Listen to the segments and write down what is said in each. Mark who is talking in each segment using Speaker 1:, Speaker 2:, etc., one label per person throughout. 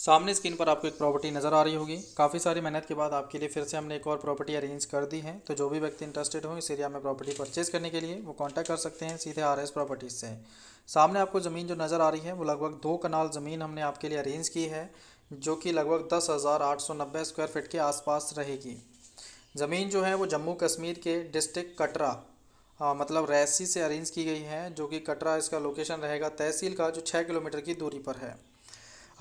Speaker 1: सामने स्क्रीन पर आपको एक प्रॉपर्टी नज़र आ रही होगी काफ़ी सारी मेहनत के बाद आपके लिए फिर से हमने एक और प्रॉपर्टी अरेंज कर दी है तो जो भी व्यक्ति इंटरेस्टेड हो इस एरिया में प्रॉपर्टी परचेज करने के लिए वो कांटेक्ट कर सकते हैं सीधे आर एस प्रॉपर्टीज़ से सामने आपको ज़मीन जो नज़र आ रही है वो लगभग दो कनाल ज़मीन हमने आपके लिए अरेंज की है जो कि लगभग दस हज़ार आठ सौ नब्बे स्क्वायर फिट के आसपास रहेगी ज़मीन जो है वो जम्मू कश्मीर के डिस्ट्रिक्ट कटरा आ, मतलब रैसी से अरेंज की गई है जो कि कटरा इसका लोकेशन रहेगा तहसील का जो छः किलोमीटर की दूरी पर है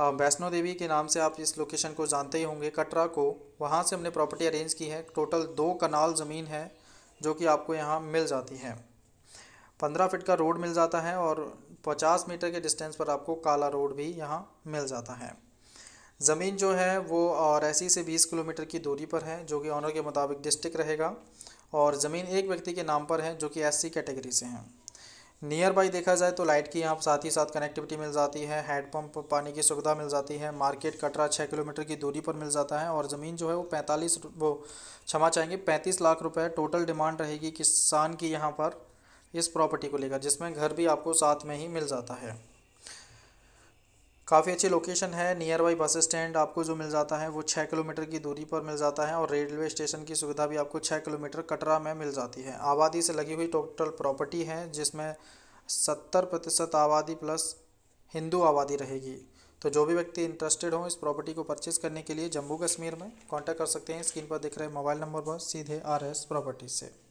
Speaker 1: वैष्णो देवी के नाम से आप इस लोकेशन को जानते ही होंगे कटरा को वहाँ से हमने प्रॉपर्टी अरेंज की है टोटल दो कनाल ज़मीन है जो कि आपको यहाँ मिल जाती है पंद्रह फिट का रोड मिल जाता है और पचास मीटर के डिस्टेंस पर आपको काला रोड भी यहाँ मिल जाता है ज़मीन जो है वो और ऐसी से बीस किलोमीटर की दूरी पर है जो कि ऑनर के मुताबिक डिस्ट्रिक्ट रहेगा और ज़मीन एक व्यक्ति के नाम पर है जो कि एससी कैटेगरी से हैं नियर बाई देखा जाए तो लाइट की यहाँ साथ ही साथ कनेक्टिविटी मिल जाती है हैंडपम्प पानी की सुविधा मिल जाती है मार्केट कटरा छः किलोमीटर की दूरी पर मिल जाता है और ज़मीन जो है वो पैंतालीस वो क्षमा चाहेंगे पैंतीस लाख रुपए टोटल डिमांड रहेगी किसान की यहाँ पर इस प्रॉपर्टी को लेकर जिसमें घर भी आपको साथ में ही मिल जाता है काफ़ी अच्छी लोकेशन है नियर बाई बस स्टैंड आपको जो मिल जाता है वो छः किलोमीटर की दूरी पर मिल जाता है और रेलवे स्टेशन की सुविधा भी आपको छः किलोमीटर कटरा में मिल जाती है आबादी से लगी हुई टोटल प्रॉपर्टी है जिसमें सत्तर प्रतिशत आबादी प्लस हिंदू आबादी रहेगी तो जो भी व्यक्ति इंटरेस्टेड हो इस प्रॉपर्टी को परचेज़ करने के लिए जम्मू कश्मीर में कॉन्टैक्ट कर सकते हैं स्क्रीन पर दिख रहे मोबाइल नंबर पर सीधे आर एस प्रॉपर्टी से